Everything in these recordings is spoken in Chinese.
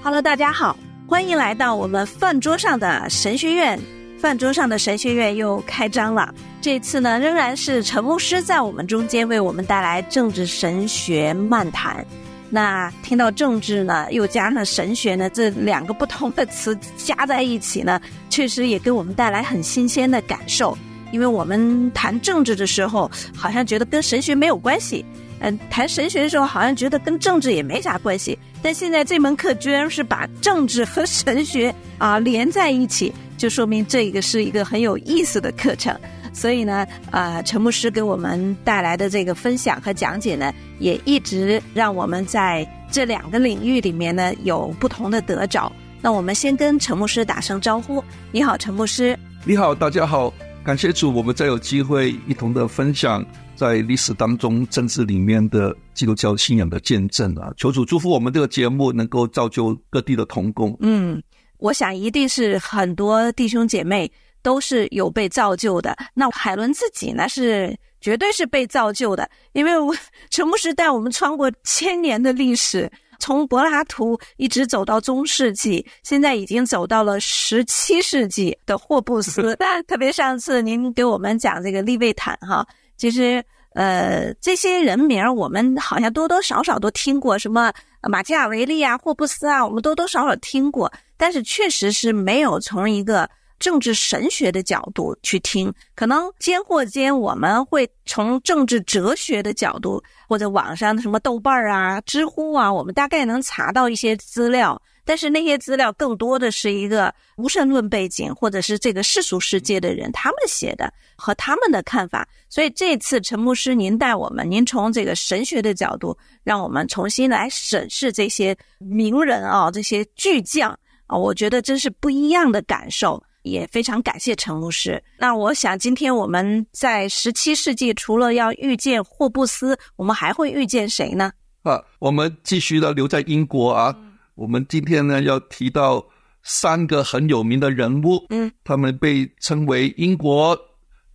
Hello，大家好，欢迎来到我们饭桌上的神学院。饭桌上的神学院又开张了，这次呢，仍然是陈牧师在我们中间为我们带来政治神学漫谈。那听到政治呢，又加上神学呢，这两个不同的词加在一起呢，确实也给我们带来很新鲜的感受。因为我们谈政治的时候，好像觉得跟神学没有关系；嗯，谈神学的时候，好像觉得跟政治也没啥关系。但现在这门课居然是把政治和神学啊连在一起，就说明这个是一个很有意思的课程。所以呢，呃，陈牧师给我们带来的这个分享和讲解呢，也一直让我们在这两个领域里面呢有不同的得着。那我们先跟陈牧师打声招呼。你好，陈牧师。你好，大家好。感谢主，我们再有机会一同的分享在历史当中政治里面的基督教信仰的见证啊！求主祝福我们这个节目能够造就各地的同工。嗯，我想一定是很多弟兄姐妹都是有被造就的。那海伦自己呢，是绝对是被造就的，因为我 陈牧师带我们穿过千年的历史。从柏拉图一直走到中世纪，现在已经走到了十七世纪的霍布斯。特别上次您给我们讲这个《利维坦》哈，其实呃，这些人名我们好像多多少少都听过，什么马基雅维利啊、霍布斯啊，我们多多少少听过，但是确实是没有从一个。政治神学的角度去听，可能间或间我们会从政治哲学的角度，或者网上的什么豆瓣啊、知乎啊，我们大概能查到一些资料。但是那些资料更多的是一个无神论背景，或者是这个世俗世界的人他们写的和他们的看法。所以这次陈牧师，您带我们，您从这个神学的角度，让我们重新来审视这些名人啊，这些巨匠啊，我觉得真是不一样的感受。也非常感谢陈牧师。那我想，今天我们在十七世纪，除了要遇见霍布斯，我们还会遇见谁呢？啊，我们继续的留在英国啊。我们今天呢，要提到三个很有名的人物，嗯，他们被称为英国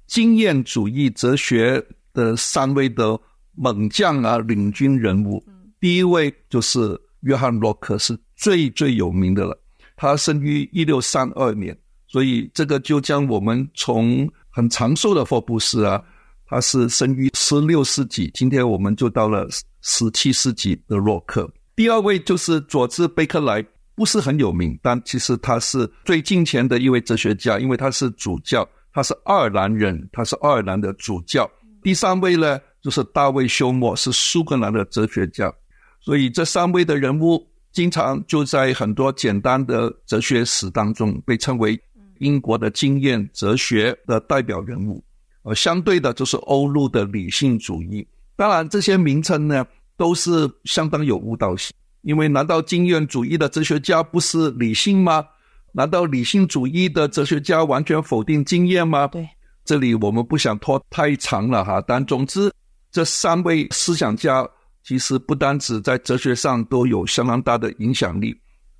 经验主义哲学的三位的猛将啊，领军人物。第一位就是约翰洛克，是最最有名的了。他生于一六三二年。所以这个就将我们从很长寿的霍布斯啊，他是生于十六世纪，今天我们就到了十七世纪的洛克。第二位就是佐治贝克莱，不是很有名，但其实他是最近前的一位哲学家，因为他是主教，他是爱尔兰人，他是爱尔兰的主教。第三位呢就是大卫休谟，是苏格兰的哲学家。所以这三位的人物经常就在很多简单的哲学史当中被称为。英国的经验哲学的代表人物，呃，相对的就是欧陆的理性主义。当然，这些名称呢都是相当有误导性，因为难道经验主义的哲学家不是理性吗？难道理性主义的哲学家完全否定经验吗？对，这里我们不想拖太长了哈。但总之，这三位思想家其实不单只在哲学上都有相当大的影响力，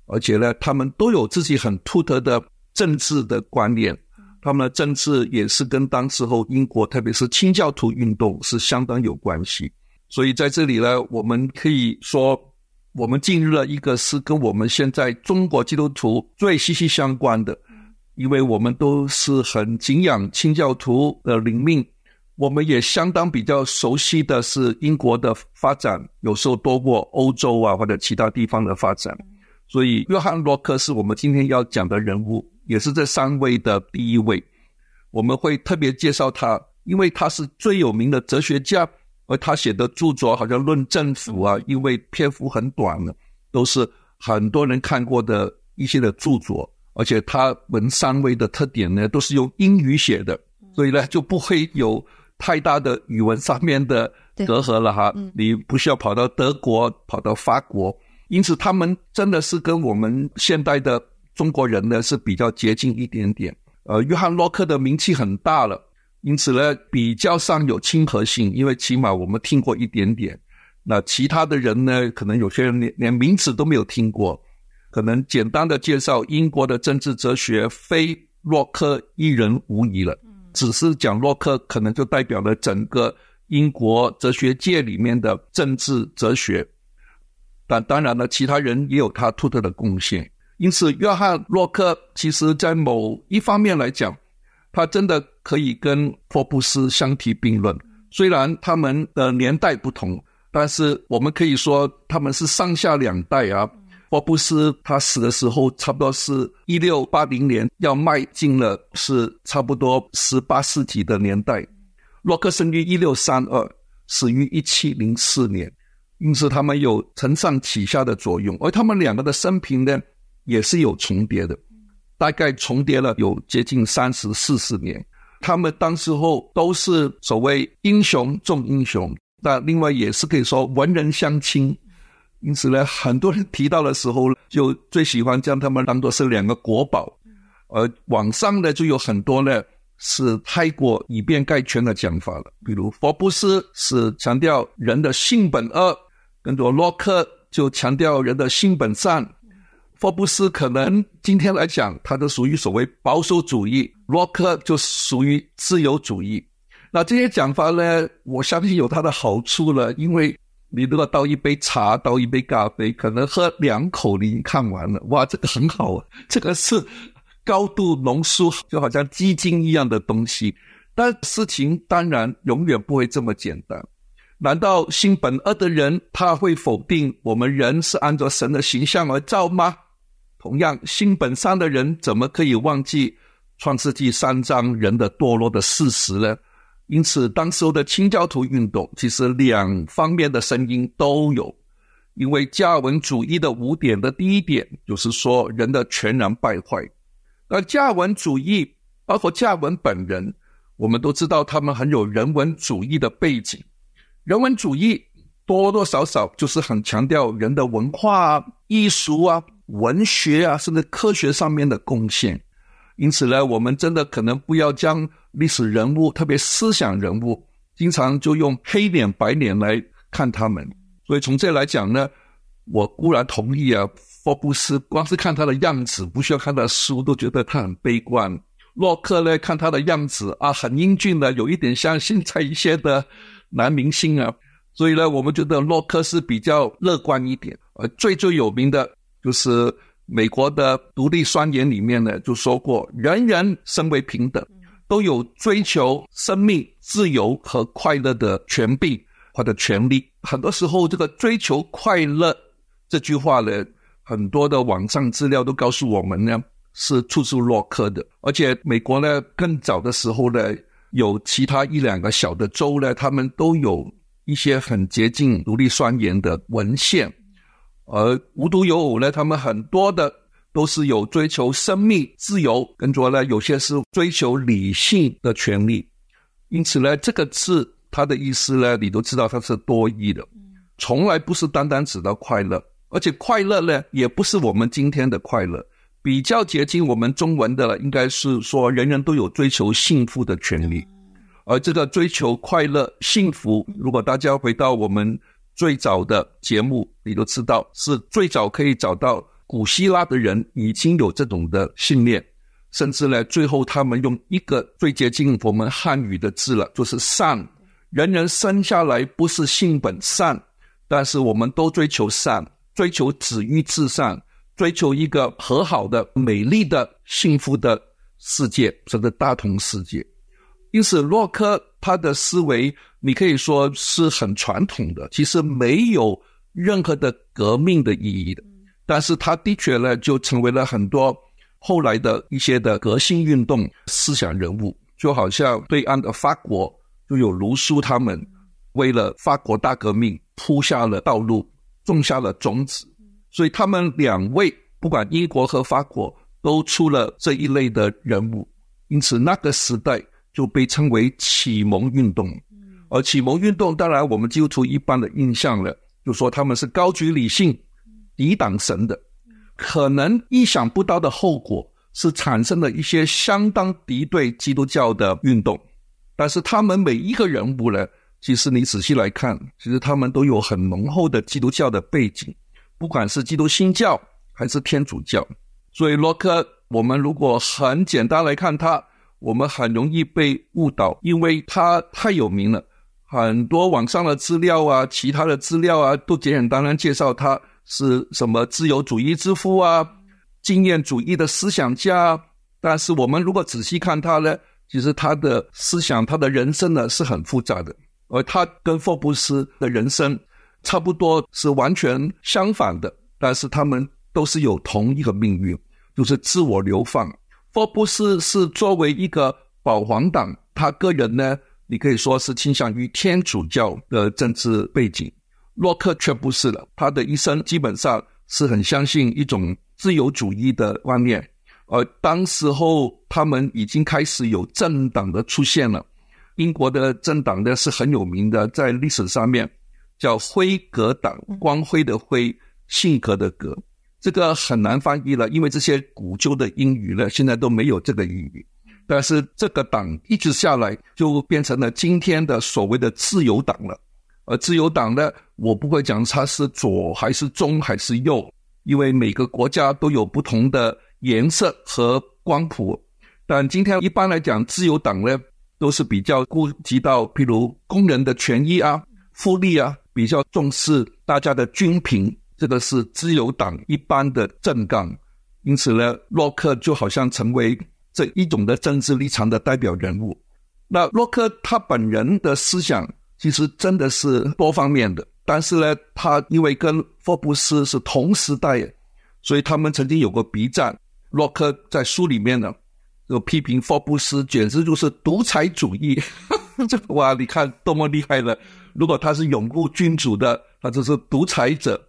而且呢，他们都有自己很独特的。政治的观念，他们的政治也是跟当时候英国，特别是清教徒运动是相当有关系。所以在这里呢，我们可以说，我们进入了一个是跟我们现在中国基督徒最息息相关的，因为我们都是很敬仰清教徒的灵命，我们也相当比较熟悉的是英国的发展，有时候多过欧洲啊或者其他地方的发展。所以，约翰·洛克是我们今天要讲的人物，也是这三位的第一位。我们会特别介绍他，因为他是最有名的哲学家，而他写的著作好像《论政府》啊，因为篇幅很短了，都是很多人看过的一些的著作。而且他们三位的特点呢，都是用英语写的，所以呢，就不会有太大的语文上面的隔阂了哈。你不需要跑到德国，跑到法国。因此，他们真的是跟我们现代的中国人呢是比较接近一点点。呃，约翰洛克的名气很大了，因此呢，比较上有亲和性，因为起码我们听过一点点。那其他的人呢，可能有些人连连名字都没有听过，可能简单的介绍英国的政治哲学，非洛克一人无疑了。只是讲洛克，可能就代表了整个英国哲学界里面的政治哲学。但当然了，其他人也有他独特的贡献。因此，约翰·洛克其实在某一方面来讲，他真的可以跟霍布斯相提并论。虽然他们的年代不同，但是我们可以说他们是上下两代啊。霍布斯他死的时候，差不多是一六八零年，要迈进了是差不多十八世纪的年代。洛克生于一六三二，死于一七零四年。因此，他们有承上启下的作用，而他们两个的生平呢，也是有重叠的，大概重叠了有接近三十四十年。他们当时候都是所谓英雄重英雄，那另外也是可以说文人相轻。因此呢，很多人提到的时候，就最喜欢将他们当做是两个国宝。而网上呢，就有很多呢是太过以偏概全的讲法了，比如福布斯是强调人的性本恶。跟着洛克就强调人的性本善，福布斯可能今天来讲，他就属于所谓保守主义，洛克就属于自由主义。那这些讲法呢，我相信有它的好处了，因为你如果倒一杯茶，倒一杯咖啡，可能喝两口你已经看完了。哇，这个很好，这个是高度浓缩，就好像鸡精一样的东西。但事情当然永远不会这么简单。难道心本恶的人他会否定我们人是按照神的形象而造吗？同样，心本善的人怎么可以忘记创世纪三章人的堕落的事实呢？因此，当时候的清教徒运动其实两方面的声音都有，因为加尔文主义的五点的第一点就是说人的全然败坏。那加尔文主义包括加尔文本人，我们都知道他们很有人文主义的背景。人文主义多多少少就是很强调人的文化啊、艺术啊、文学啊，甚至科学上面的贡献。因此呢，我们真的可能不要将历史人物，特别思想人物，经常就用黑脸白脸来看他们。所以从这来讲呢，我固然同意啊，福布斯光是看他的样子，不需要看他的书，都觉得他很悲观。洛克呢，看他的样子啊，很英俊的，有一点像现在一些的。男明星啊，所以呢，我们觉得洛克是比较乐观一点。呃，最最有名的就是美国的独立宣言里面呢，就说过，人人身为平等，都有追求生命、自由和快乐的权利或者权利。很多时候，这个追求快乐这句话呢，很多的网上资料都告诉我们呢，是出自洛克的。而且，美国呢，更早的时候呢。有其他一两个小的州呢，他们都有一些很接近奴隶宣言的文献，而无独有偶呢，他们很多的都是有追求生命自由，跟着呢，有些是追求理性的权利。因此呢，这个字它的意思呢，你都知道它是多义的，从来不是单单指的快乐，而且快乐呢，也不是我们今天的快乐。比较接近我们中文的了，应该是说，人人都有追求幸福的权利。而这个追求快乐、幸福，如果大家回到我们最早的节目，你都知道，是最早可以找到古希腊的人已经有这种的信念。甚至呢，最后他们用一个最接近我们汉语的字了，就是“善”。人人生下来不是性本善，但是我们都追求善，追求止于至善。追求一个和好的、美丽的、幸福的世界，甚至大同世界。因此，洛克他的思维，你可以说是很传统的，其实没有任何的革命的意义的。但是，他的确呢，就成为了很多后来的一些的革新运动思想人物。就好像对岸的法国，就有卢梭他们，为了法国大革命铺下了道路，种下了种子。所以他们两位，不管英国和法国，都出了这一类的人物，因此那个时代就被称为启蒙运动。而启蒙运动，当然我们就出一般的印象了，就说他们是高举理性，抵挡神的。可能意想不到的后果是产生了一些相当敌对基督教的运动。但是他们每一个人物呢，其实你仔细来看，其实他们都有很浓厚的基督教的背景。不管是基督新教还是天主教，所以洛克，我们如果很简单来看他，我们很容易被误导，因为他太有名了。很多网上的资料啊，其他的资料啊，都简简单单介绍他是什么自由主义之父啊，经验主义的思想家。但是我们如果仔细看他呢，其实他的思想，他的人生呢，是很复杂的。而他跟霍布斯的人生。差不多是完全相反的，但是他们都是有同一个命运，就是自我流放。福布斯是作为一个保皇党，他个人呢，你可以说是倾向于天主教的政治背景；洛克却不是了，他的一生基本上是很相信一种自由主义的观念。而当时候，他们已经开始有政党的出现了，英国的政党呢是很有名的，在历史上面。叫辉格党，光辉的辉，性格的格，这个很难翻译了，因为这些古旧的英语呢，现在都没有这个意义。但是这个党一直下来，就变成了今天的所谓的自由党了。而自由党呢，我不会讲它是左还是中还是右，因为每个国家都有不同的颜色和光谱。但今天一般来讲，自由党呢，都是比较顾及到，譬如工人的权益啊，福利啊。比较重视大家的均平，这个是自由党一般的政纲。因此呢，洛克就好像成为这一种的政治立场的代表人物。那洛克他本人的思想其实真的是多方面的，但是呢，他因为跟霍布斯是同时代，所以他们曾经有过笔战。洛克在书里面呢，就批评霍布斯简直就是独裁主义。这哇，你看多么厉害了！如果他是拥固君主的，他就是独裁者。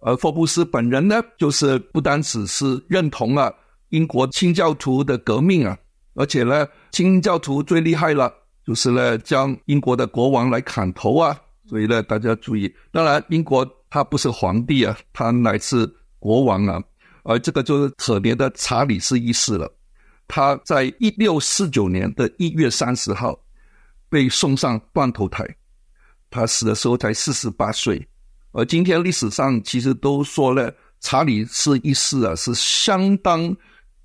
而福布斯本人呢，就是不单只是认同了英国清教徒的革命啊，而且呢，清教徒最厉害了，就是呢将英国的国王来砍头啊。所以呢，大家注意，当然英国他不是皇帝啊，他乃是国王啊。而这个就是可怜的查理斯一世了，他在一六四九年的一月三十号被送上断头台。他死的时候才四十八岁，而今天历史上其实都说了，查理是一世啊，是相当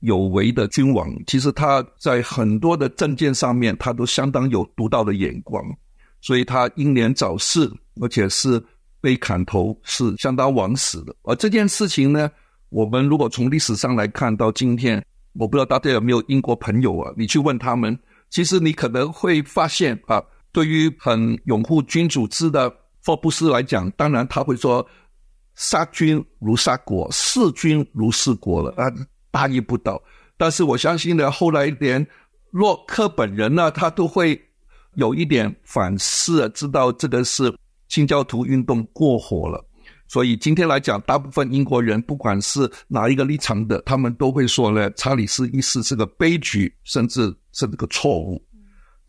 有为的君王。其实他在很多的政见上面，他都相当有独到的眼光。所以他英年早逝，而且是被砍头，是相当枉死的。而这件事情呢，我们如果从历史上来看到今天，我不知道大家有没有英国朋友啊？你去问他们，其实你可能会发现啊。对于很拥护君主制的《福布斯》来讲，当然他会说“杀君如杀国，弑君如弑国”了，啊，大逆不道。但是我相信呢，后来连洛克本人呢，他都会有一点反思，知道这个是新教徒运动过火了。所以今天来讲，大部分英国人，不管是哪一个立场的，他们都会说呢，查理斯一世是个悲剧，甚至是这个错误。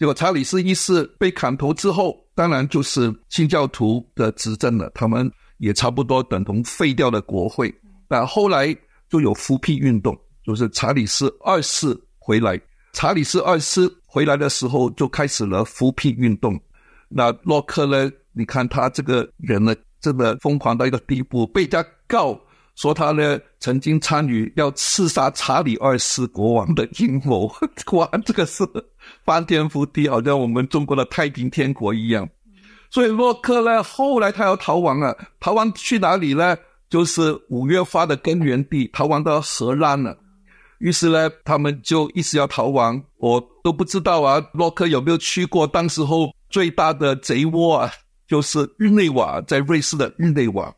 结果查理斯一世被砍头之后，当然就是新教徒的执政了。他们也差不多等同废掉了国会。那后来就有复辟运动，就是查理斯二世回来。查理斯二世回来的时候就开始了复辟运动。那洛克呢？你看他这个人呢，这么疯狂到一个地步，被他告。说他呢曾经参与要刺杀查理二世国王的阴谋，哇，这个是翻天覆地，好像我们中国的太平天国一样。所以洛克呢后来他要逃亡啊，逃亡去哪里呢？就是五月花的根源地，逃亡到荷兰了。于是呢，他们就一直要逃亡，我都不知道啊，洛克有没有去过？当时候最大的贼窝啊，就是日内瓦，在瑞士的日内瓦。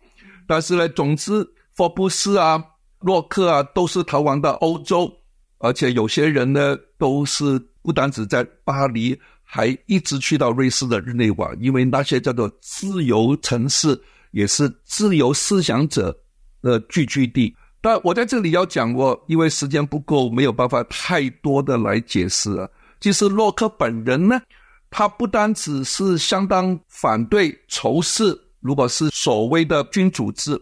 但是呢，总之。福布斯啊，洛克啊，都是逃亡到欧洲，而且有些人呢，都是不单止在巴黎，还一直去到瑞士的日内瓦，因为那些叫做自由城市，也是自由思想者的聚居地。但我在这里要讲过，因为时间不够，没有办法太多的来解释啊。其实洛克本人呢，他不单只是相当反对、仇视，如果是所谓的君主制。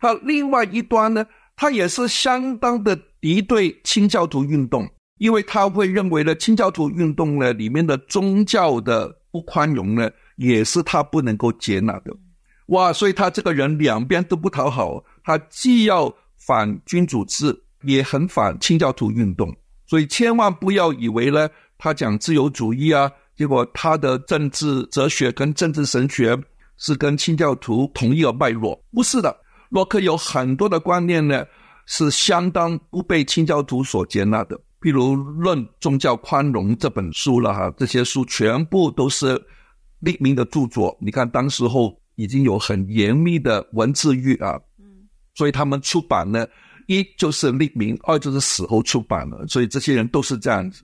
他另外一端呢，他也是相当的敌对清教徒运动，因为他会认为呢，清教徒运动呢里面的宗教的不宽容呢，也是他不能够接纳的，哇！所以他这个人两边都不讨好，他既要反君主制，也很反清教徒运动，所以千万不要以为呢，他讲自由主义啊，结果他的政治哲学跟政治神学是跟清教徒同一个脉络，不是的。洛克有很多的观念呢，是相当不被清教徒所接纳的。比如《论宗教宽容》这本书了哈，这些书全部都是匿名的著作。你看，当时候已经有很严密的文字狱啊，所以他们出版呢，一就是匿名，二就是死后出版了。所以这些人都是这样子。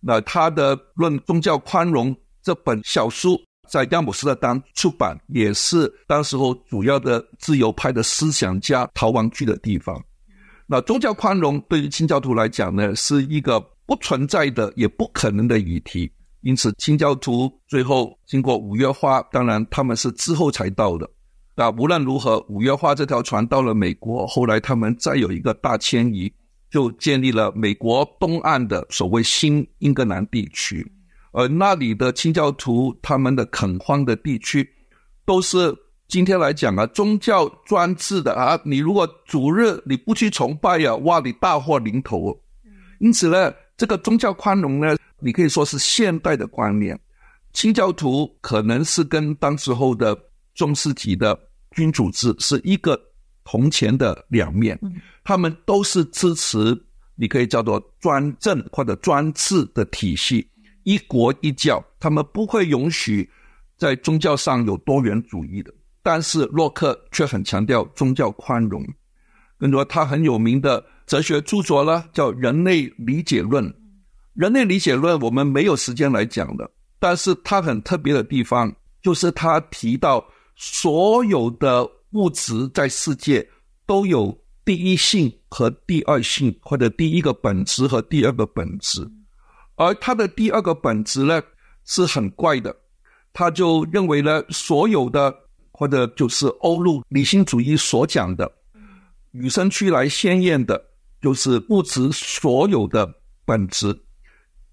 那他的《论宗教宽容》这本小书。在亚姆斯特丹出版，也是当时候主要的自由派的思想家逃亡去的地方。那宗教宽容对于清教徒来讲呢，是一个不存在的也不可能的议题。因此，清教徒最后经过五月花，当然他们是之后才到的。那无论如何，五月花这条船到了美国，后来他们再有一个大迁移，就建立了美国东岸的所谓新英格兰地区。而那里的清教徒他们的垦荒的地区，都是今天来讲啊，宗教专制的啊。你如果逐日你不去崇拜呀，哇，你大祸临头。因此呢，这个宗教宽容呢，你可以说是现代的观念。清教徒可能是跟当时候的中世纪的君主制是一个铜钱的两面，他们都是支持，你可以叫做专政或者专制的体系。一国一教，他们不会允许在宗教上有多元主义的。但是洛克却很强调宗教宽容。跟着他很有名的哲学著作呢，叫《人类理解论》。《人类理解论》我们没有时间来讲的，但是它很特别的地方，就是他提到所有的物质在世界都有第一性和第二性，或者第一个本质和第二个本质。而他的第二个本质呢是很怪的，他就认为呢，所有的或者就是欧陆理性主义所讲的与生俱来、鲜艳的，就是物质所有的本质，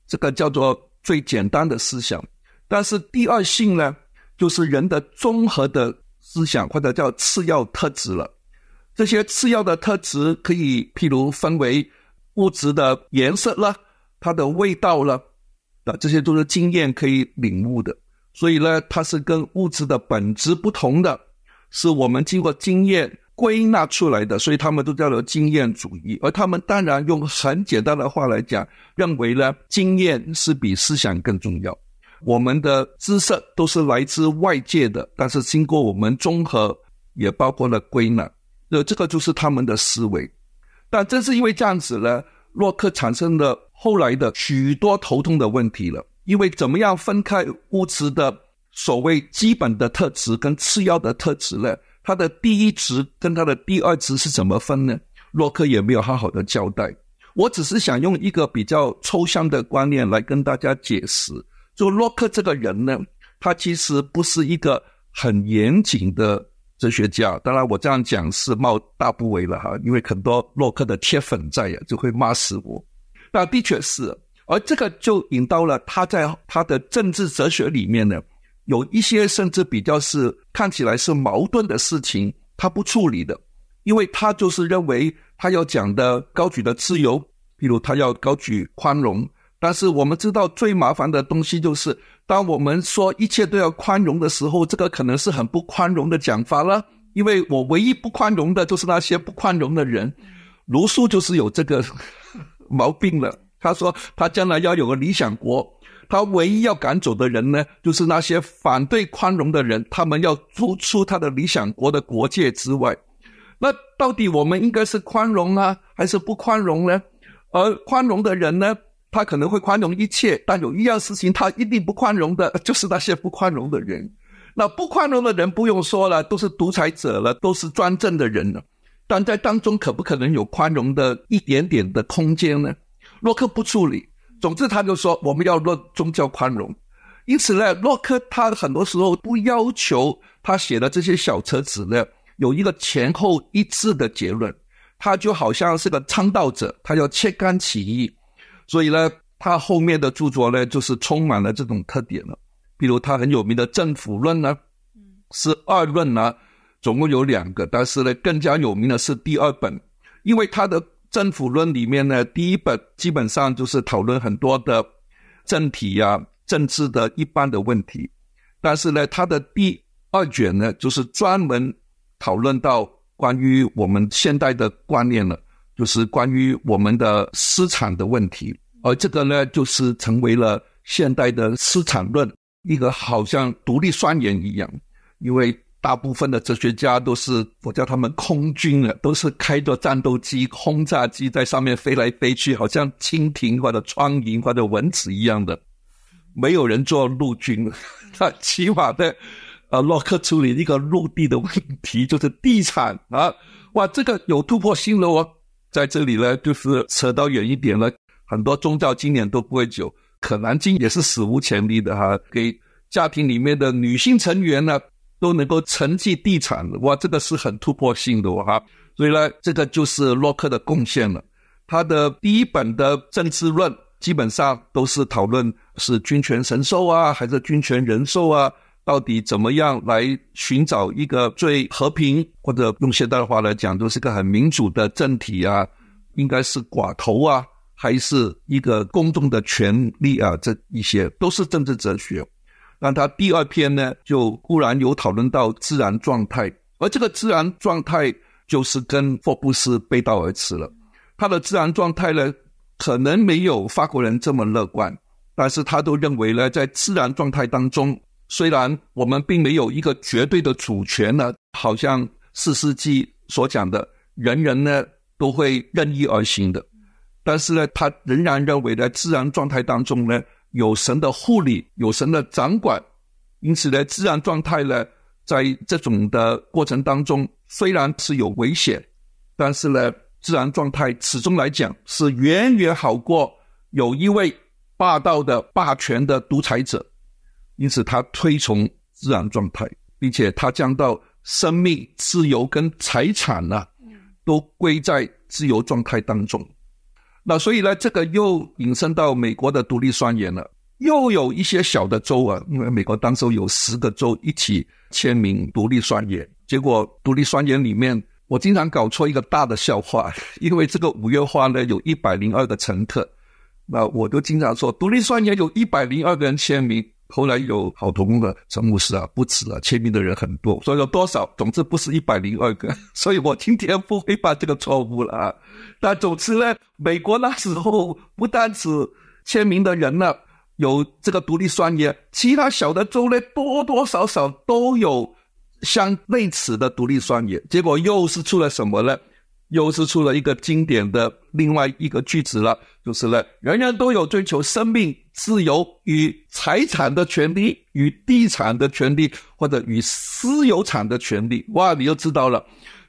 这个叫做最简单的思想。但是第二性呢，就是人的综合的思想，或者叫次要特质了。这些次要的特质可以譬如分为物质的颜色了。它的味道呢？那这些都是经验可以领悟的，所以呢，它是跟物质的本质不同的，是我们经过经验归纳出来的，所以他们都叫做经验主义。而他们当然用很简单的话来讲，认为呢，经验是比思想更重要。我们的知识都是来自外界的，但是经过我们综合，也包括了归纳，呃，这个就是他们的思维。但正是因为这样子呢，洛克产生了。后来的许多头痛的问题了，因为怎么样分开物质的所谓基本的特质跟次要的特质呢？它的第一值跟它的第二值是怎么分呢？洛克也没有好好的交代。我只是想用一个比较抽象的观念来跟大家解释，就洛克这个人呢，他其实不是一个很严谨的哲学家。当然，我这样讲是冒大不韪了哈，因为很多洛克的铁粉在呀，就会骂死我。那的确是，而这个就引到了他在他的政治哲学里面呢，有一些甚至比较是看起来是矛盾的事情，他不处理的，因为他就是认为他要讲的高举的自由，比如他要高举宽容，但是我们知道最麻烦的东西就是，当我们说一切都要宽容的时候，这个可能是很不宽容的讲法了，因为我唯一不宽容的就是那些不宽容的人，卢梭就是有这个。毛病了。他说他将来要有个理想国，他唯一要赶走的人呢，就是那些反对宽容的人。他们要逐出他的理想国的国界之外。那到底我们应该是宽容呢，还是不宽容呢？而宽容的人呢，他可能会宽容一切，但有一样事情他一定不宽容的，就是那些不宽容的人。那不宽容的人不用说了，都是独裁者了，都是专政的人了。但在当中可不可能有宽容的一点点的空间呢？洛克不处理，总之他就说我们要论宗教宽容。因此呢，洛克他很多时候不要求他写的这些小册子呢有一个前后一致的结论，他就好像是个倡导者，他要切竿起义。所以呢，他后面的著作呢就是充满了这种特点了，比如他很有名的《政府论》呢，是二论呢。总共有两个，但是呢，更加有名的是第二本，因为他的《政府论》里面呢，第一本基本上就是讨论很多的政体呀、政治的一般的问题，但是呢，他的第二卷呢，就是专门讨论到关于我们现代的观念了，就是关于我们的市场的问题，而这个呢，就是成为了现代的市场论一个好像独立宣言一样，因为。大部分的哲学家都是我叫他们空军啊，都是开着战斗机、轰炸机在上面飞来飞去，好像蜻蜓或者苍蝇或者蚊子一样的。没有人做陆军，他 起码的啊洛克处理一个陆地的问题就是地产啊，哇，这个有突破性了。哦。在这里呢，就是扯到远一点了，很多宗教经典都不会久，可南经也是史无前例的哈。给家庭里面的女性成员呢？都能够承继地产，哇，这个是很突破性的哈。所以呢，这个就是洛克的贡献了。他的第一本的政治论，基本上都是讨论是君权神授啊，还是君权人授啊，到底怎么样来寻找一个最和平，或者用现代话来讲，都是个很民主的政体啊，应该是寡头啊，还是一个公众的权利啊，这一些都是政治哲学。但他第二篇呢，就忽然有讨论到自然状态，而这个自然状态就是跟霍布斯背道而驰了。他的自然状态呢，可能没有法国人这么乐观，但是他都认为呢，在自然状态当中，虽然我们并没有一个绝对的主权呢，好像四世纪所讲的，人人呢都会任意而行的，但是呢，他仍然认为在自然状态当中呢。有神的护理，有神的掌管，因此呢，自然状态呢，在这种的过程当中，虽然是有危险，但是呢，自然状态始终来讲是远远好过有一位霸道的霸权的独裁者。因此，他推崇自然状态，并且他将到生命、自由跟财产呢，都归在自由状态当中。那所以呢，这个又引申到美国的独立宣言了。又有一些小的州啊，因为美国当时有十个州一起签名独立宣言。结果独立宣言里面，我经常搞错一个大的笑话，因为这个五月花呢有一百零二个乘客，那我都经常说独立宣言有一百零二个人签名。后来有好同的陈牧师啊，不止啊，签名的人很多。所以说多少，总之不是一百零二个。所以我今天不会犯这个错误了啊。但总之呢，美国那时候不单止签名的人呢，有这个独立宣言，其他小的州呢，多多少少都有相类似的独立宣言。结果又是出了什么呢？又是出了一个经典的另外一个句子了，就是呢，人人都有追求生命。自由与财产的权利，与地产的权利，或者与私有产的权利，哇，你就知道了。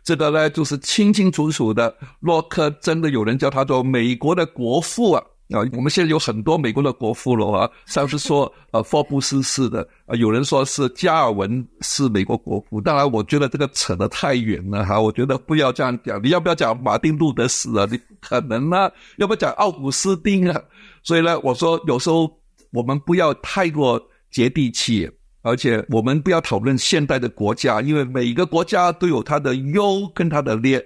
这个呢，就是清清楚楚的。洛克真的有人叫他做美国的国父啊啊！我们现在有很多美国的国父了啊，像是说呃，福布斯似的啊，有人说是加尔文是美国国父。当然，我觉得这个扯得太远了哈。我觉得不要这样讲。你要不要讲马丁路德斯啊？你可能啊。要不要讲奥古斯丁啊？所以呢，我说有时候我们不要太过接地气，而且我们不要讨论现代的国家，因为每一个国家都有它的优跟它的劣。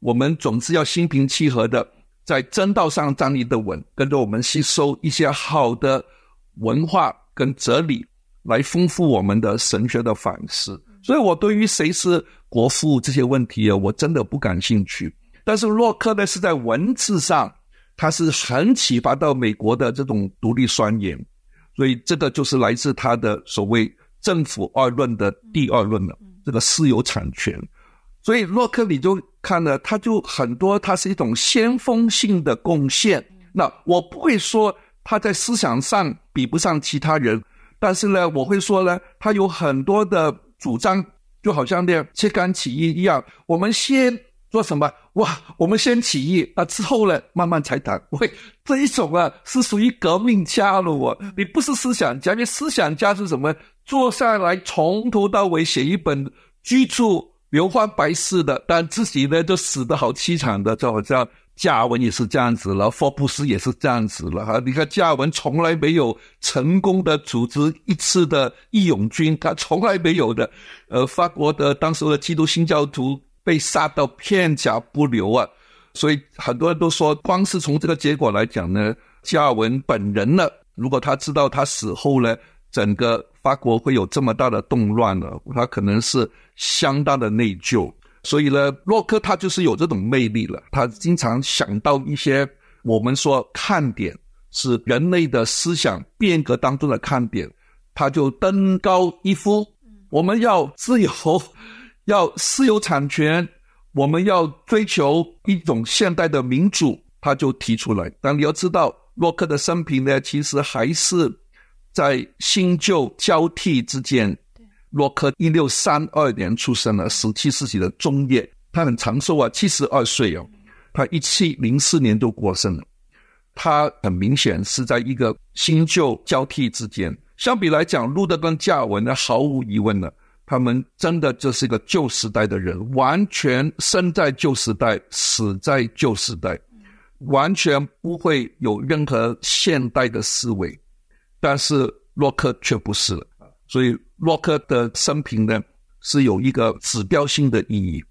我们总是要心平气和的在正道上站立的稳，跟着我们吸收一些好的文化跟哲理，来丰富我们的神学的反思。所以我对于谁是国父这些问题，啊，我真的不感兴趣。但是洛克呢，是在文字上。他是很启发到美国的这种独立宣言，所以这个就是来自他的所谓“政府二论”的第二论了，这个私有产权。所以洛克，你就看了，他就很多，他是一种先锋性的贡献。那我不会说他在思想上比不上其他人，但是呢，我会说呢，他有很多的主张，就好像那“揭竿起义”一样，我们先。说什么哇？我们先起义啊！之后呢，慢慢才谈。喂，这一种啊，是属于革命家了。我，你不是思想家，你思想家是什么？坐下来从头到尾写一本《居住流芳百世》的，但自己呢就死得好凄惨的。就好像加文也是这样子了，霍布斯也是这样子了。哈，你看加文从来没有成功的组织一次的义勇军，他从来没有的。呃，法国的当时的基督新教徒。被杀到片甲不留啊！所以很多人都说，光是从这个结果来讲呢，加文本人呢，如果他知道他死后呢，整个法国会有这么大的动乱呢，他可能是相当的内疚。所以呢，洛克他就是有这种魅力了，他经常想到一些我们说看点，是人类的思想变革当中的看点，他就登高一呼，我们要自由。要私有产权，我们要追求一种现代的民主，他就提出来。但你要知道，洛克的生平呢，其实还是在新旧交替之间。洛克一六三二年出生了，十七世纪的中叶，他很长寿啊，七十二岁哦，他一七零四年就过世了。他很明显是在一个新旧交替之间。相比来讲，路德跟加尔文呢，毫无疑问了。他们真的就是一个旧时代的人，完全生在旧时代，死在旧时代，完全不会有任何现代的思维。但是洛克却不是了，所以洛克的生平呢，是有一个指标性的意义。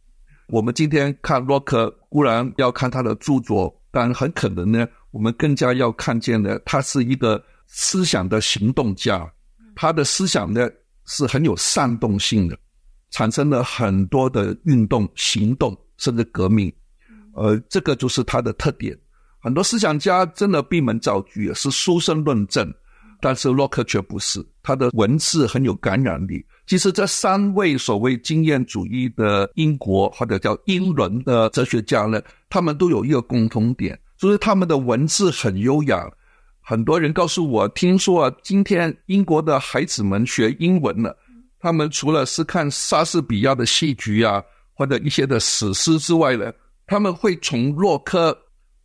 我们今天看洛克，固然要看他的著作，但很可能呢，我们更加要看见呢，他是一个思想的行动家，他的思想呢。是很有煽动性的，产生了很多的运动、行动，甚至革命。呃，这个就是它的特点。很多思想家真的闭门造句，是书生论证，但是洛克却不是，他的文字很有感染力。其实这三位所谓经验主义的英国或者叫英伦的哲学家呢，他们都有一个共同点，就是他们的文字很优雅。很多人告诉我，听说啊，今天英国的孩子们学英文了。他们除了是看莎士比亚的戏剧啊，或者一些的史诗之外呢，他们会从洛克、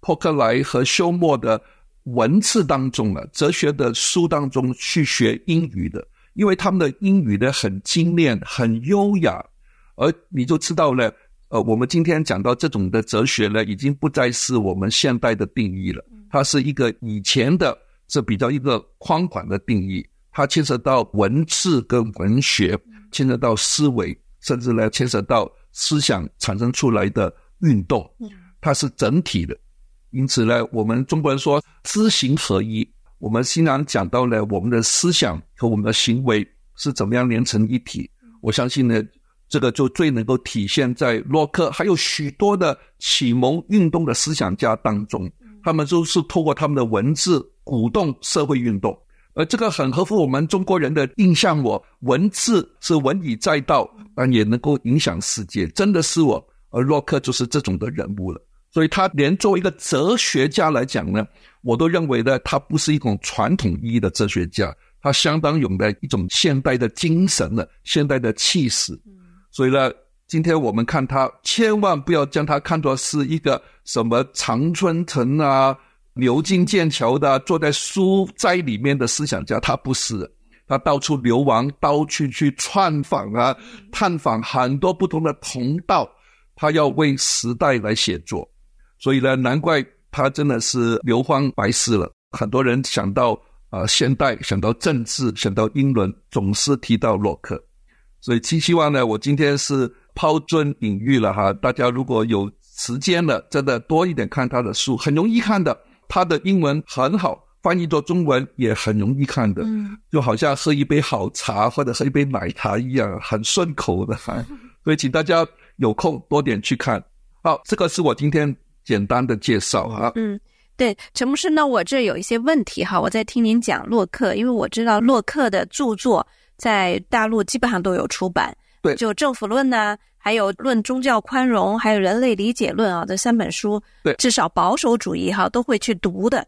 珀克莱和休谟的文字当中呢，哲学的书当中去学英语的，因为他们的英语呢很精炼、很优雅。而你就知道了，呃，我们今天讲到这种的哲学呢，已经不再是我们现代的定义了。它是一个以前的，这比较一个宽广的定义，它牵涉到文字跟文学，牵涉到思维，甚至呢牵涉到思想产生出来的运动，它是整体的。因此呢，我们中国人说知行合一。我们经然讲到了我们的思想和我们的行为是怎么样连成一体，我相信呢，这个就最能够体现在洛克，还有许多的启蒙运动的思想家当中。他们都是透过他们的文字鼓动社会运动，而这个很合乎我们中国人的印象。我文字是文以载道，但也能够影响世界。真的是我，而洛克就是这种的人物了。所以他连作为一个哲学家来讲呢，我都认为呢，他不是一种传统意义的哲学家，他相当有的一种现代的精神的、现代的气势。所以呢。今天我们看他，千万不要将他看作是一个什么长春藤啊、牛津剑桥的坐在书斋里面的思想家，他不是，他到处流亡，到处去串访啊，探访很多不同的同道，他要为时代来写作，所以呢，难怪他真的是流芳百世了。很多人想到啊，现代想到政治，想到英伦，总是提到洛克，所以期希望呢，我今天是。抛砖引玉了哈，大家如果有时间了，真的多一点看他的书，很容易看的。他的英文很好，翻译做中文也很容易看的，就好像喝一杯好茶或者喝一杯奶茶一样，很顺口的。所以，请大家有空多点去看。好，这个是我今天简单的介绍啊。嗯，对，陈牧师，那我这有一些问题哈，我在听您讲洛克，因为我知道洛克的著作在大陆基本上都有出版。对，就《政府论》呢，还有《论宗教宽容》，还有《人类理解论》啊，这三本书，对，至少保守主义哈都会去读的。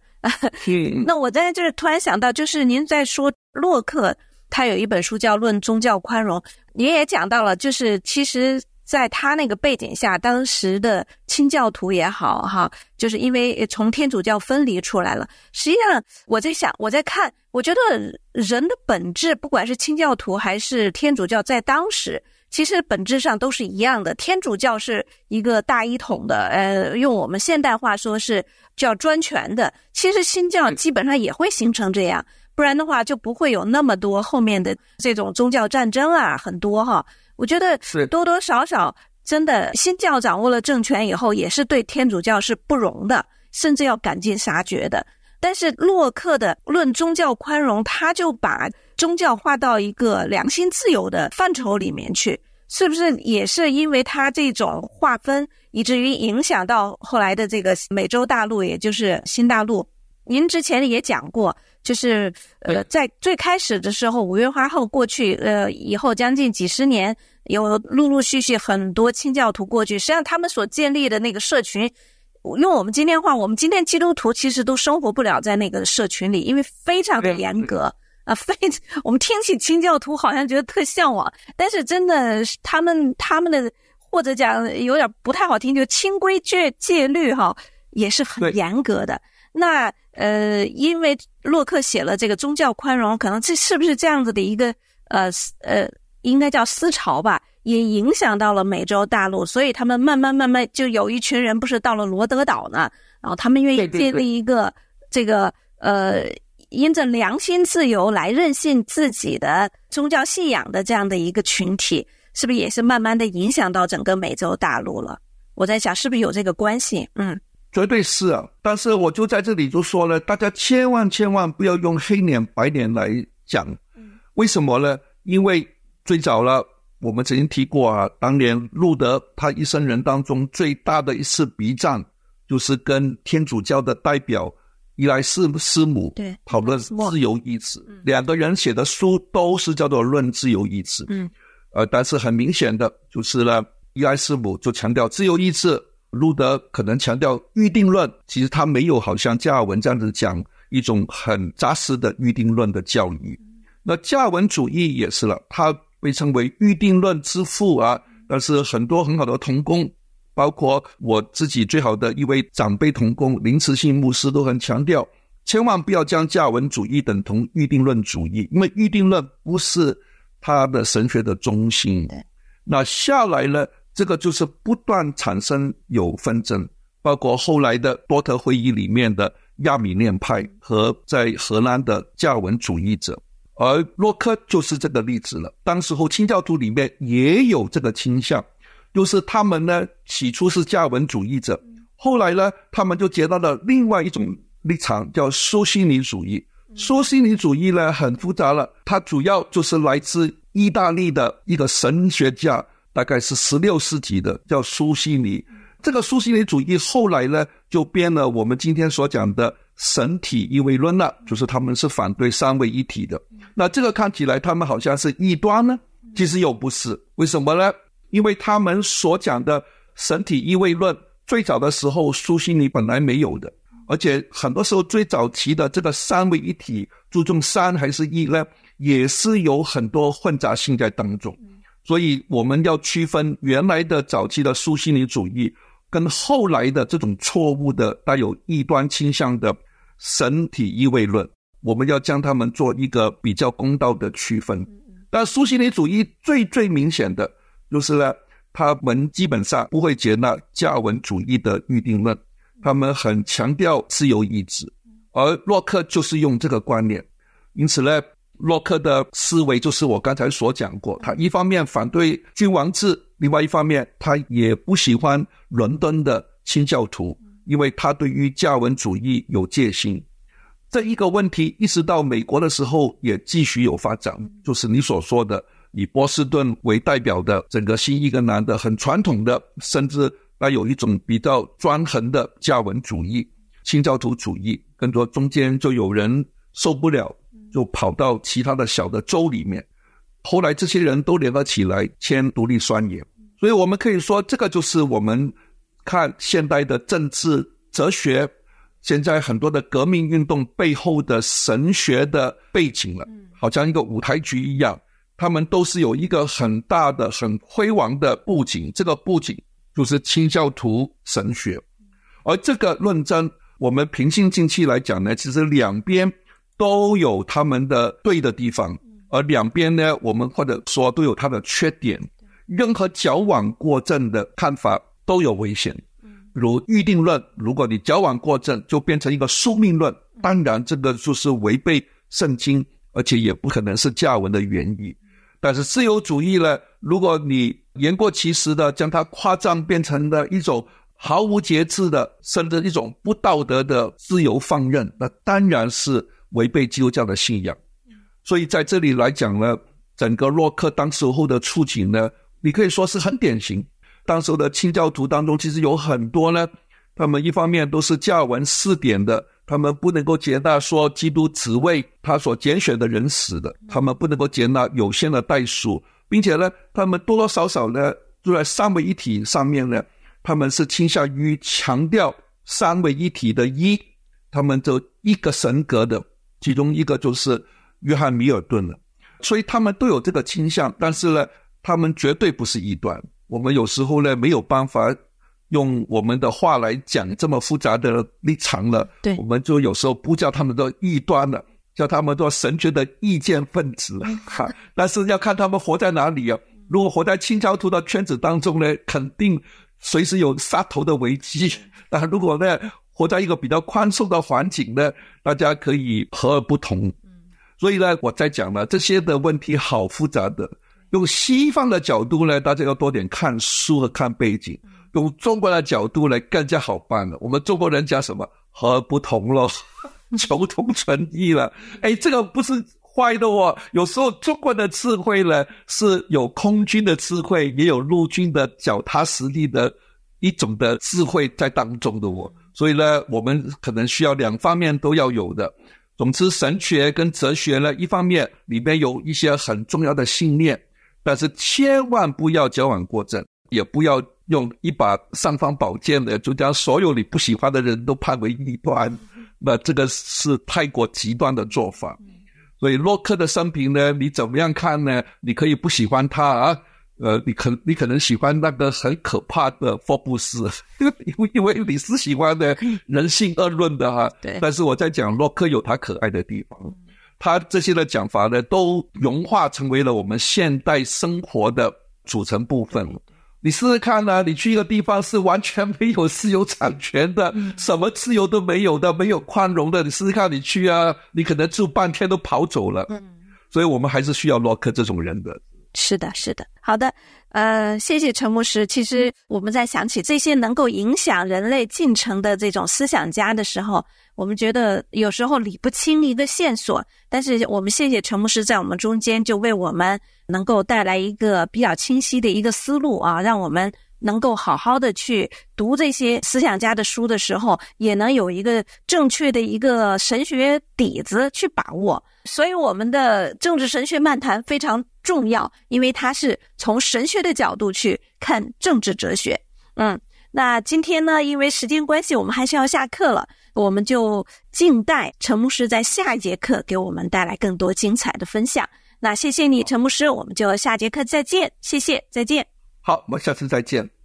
那我在这儿突然想到，就是您在说洛克，他有一本书叫《论宗教宽容》，您也讲到了，就是其实。在他那个背景下，当时的清教徒也好，哈，就是因为从天主教分离出来了。实际上，我在想，我在看，我觉得人的本质，不管是清教徒还是天主教，在当时其实本质上都是一样的。天主教是一个大一统的，呃，用我们现代话说是叫专权的。其实新教基本上也会形成这样，不然的话就不会有那么多后面的这种宗教战争啊，很多哈。我觉得是多多少少，真的新教掌握了政权以后，也是对天主教是不容的，甚至要赶尽杀绝的。但是洛克的《论宗教宽容》，他就把宗教划到一个良心自由的范畴里面去，是不是也是因为他这种划分，以至于影响到后来的这个美洲大陆，也就是新大陆？您之前也讲过。就是呃，在最开始的时候，五月花号过去，呃，以后将近几十年，有陆陆续续很多清教徒过去。实际上，他们所建立的那个社群，用我们今天话，我们今天基督徒其实都生活不了在那个社群里，因为非常的严格啊。非我们听起清教徒好像觉得特向往，但是真的，他们他们的或者讲有点不太好听，就清规戒戒律哈，也是很严格的。那。呃，因为洛克写了这个宗教宽容，可能这是不是这样子的一个呃呃，应该叫思潮吧，也影响到了美洲大陆，所以他们慢慢慢慢就有一群人不是到了罗德岛呢，然后他们愿意建立一个这个呃，因着良心自由来任性自己的宗教信仰的这样的一个群体，是不是也是慢慢的影响到整个美洲大陆了？我在想是不是有这个关系？嗯。绝对是啊，但是我就在这里就说了，大家千万千万不要用黑脸白脸来讲。为什么呢？因为最早了，我们曾经提过啊，当年路德他一生人当中最大的一次笔战，就是跟天主教的代表伊莱斯斯姆对讨论自由意志，两个人写的书都是叫做《论自由意志》。嗯，呃，但是很明显的就是呢，伊莱斯姆就强调自由意志。路德可能强调预定论，其实他没有好像加尔文这样子讲一种很扎实的预定论的教育。那加尔文主义也是了，他被称为预定论之父啊。但是很多很好的同工，包括我自己最好的一位长辈同工林慈信牧师，都很强调，千万不要将加尔文主义等同预定论主义，因为预定论不是他的神学的中心。那下来呢？这个就是不断产生有纷争，包括后来的多特会议里面的亚米念派和在荷兰的加文主义者，而洛克就是这个例子了。当时候清教徒里面也有这个倾向，就是他们呢起初是加文主义者，后来呢他们就接到了另外一种立场，叫苏西尼主义。苏西尼主义呢很复杂了，它主要就是来自意大利的一个神学家。大概是十六世纪的，叫苏西尼。这个苏西尼主义后来呢，就编了我们今天所讲的神体一味论了，就是他们是反对三位一体的。那这个看起来他们好像是异端呢，其实又不是。为什么呢？因为他们所讲的神体一味论，最早的时候苏西尼本来没有的，而且很多时候最早期的这个三位一体注重三还是一呢，也是有很多混杂性在当中。所以我们要区分原来的早期的苏西尼主义，跟后来的这种错误的带有异端倾向的神体意味论，我们要将他们做一个比较公道的区分。但苏西尼主义最最明显的，就是呢，他们基本上不会接纳加文主义的预定论，他们很强调自由意志，而洛克就是用这个观念，因此呢。洛克的思维就是我刚才所讲过，他一方面反对君王制，另外一方面他也不喜欢伦敦的清教徒，因为他对于加文主义有戒心。这一个问题一直到美国的时候也继续有发展，就是你所说的以波士顿为代表的整个新英格兰的很传统的，甚至那有一种比较专横的加文主义、清教徒主义，更多中间就有人受不了。就跑到其他的小的州里面，后来这些人都联合起来签独立宣言，所以我们可以说，这个就是我们看现代的政治哲学，现在很多的革命运动背后的神学的背景了，好像一个舞台剧一样，他们都是有一个很大的、很辉煌的布景，这个布景就是清教徒神学，而这个论争，我们平心静气来讲呢，其实两边。都有他们的对的地方，而两边呢，我们或者说都有它的缺点。任何矫枉过正的看法都有危险。如预定论，如果你矫枉过正，就变成一个宿命论。当然，这个就是违背圣经，而且也不可能是加文的原意。但是自由主义呢，如果你言过其实的将它夸张，变成了一种毫无节制的，甚至一种不道德的自由放任，那当然是。违背基督教的信仰，所以在这里来讲呢，整个洛克当时候的处境呢，你可以说是很典型。当时的清教徒当中，其实有很多呢，他们一方面都是教文四点的，他们不能够接纳说基督只为他所拣选的人死的，他们不能够接纳有限的代数，并且呢，他们多多少少呢，就在三位一体上面呢，他们是倾向于强调三位一体的一，他们就一个神格的。其中一个就是约翰·米尔顿了，所以他们都有这个倾向，但是呢，他们绝对不是异端。我们有时候呢没有办法用我们的话来讲这么复杂的立场了，对，我们就有时候不叫他们做异端了，叫他们做神学的意见分子 哈。但是要看他们活在哪里啊，如果活在清教徒的圈子当中呢，肯定随时有杀头的危机。那如果呢？活在一个比较宽松的环境呢，大家可以和而不同。所以呢，我在讲了这些的问题好复杂的。用西方的角度呢，大家要多点看书和看背景；用中国的角度来更加好办了。我们中国人讲什么“和而不同”了，求同存异了。哎，这个不是坏的哦。有时候中国的智慧呢，是有空军的智慧，也有陆军的脚踏实地的一种的智慧在当中的哦。所以呢，我们可能需要两方面都要有的。总之，神学跟哲学呢，一方面里边有一些很重要的信念，但是千万不要矫枉过正，也不要用一把尚方宝剑的，就将所有你不喜欢的人都判为一端。那这个是太过极端的做法。所以洛克的生平呢，你怎么样看呢？你可以不喜欢他啊。呃，你可你可能喜欢那个很可怕的霍布斯，因为因为你是喜欢的人性恶论的哈。对，但是我在讲洛克有他可爱的地方，他这些的讲法呢，都融化成为了我们现代生活的组成部分。你试试看啊，你去一个地方是完全没有私有产权的，什么自由都没有的，没有宽容的，你试试看，你去啊，你可能住半天都跑走了。嗯，所以我们还是需要洛克这种人的。是的，是的，好的，呃，谢谢陈牧师。其实我们在想起这些能够影响人类进程的这种思想家的时候，我们觉得有时候理不清一个线索。但是我们谢谢陈牧师在我们中间，就为我们能够带来一个比较清晰的一个思路啊，让我们。能够好好的去读这些思想家的书的时候，也能有一个正确的一个神学底子去把握。所以我们的政治神学漫谈非常重要，因为它是从神学的角度去看政治哲学。嗯，那今天呢，因为时间关系，我们还是要下课了。我们就静待陈牧师在下一节课给我们带来更多精彩的分享。那谢谢你，陈牧师，我们就下节课再见。谢谢，再见。好，我们下次再见。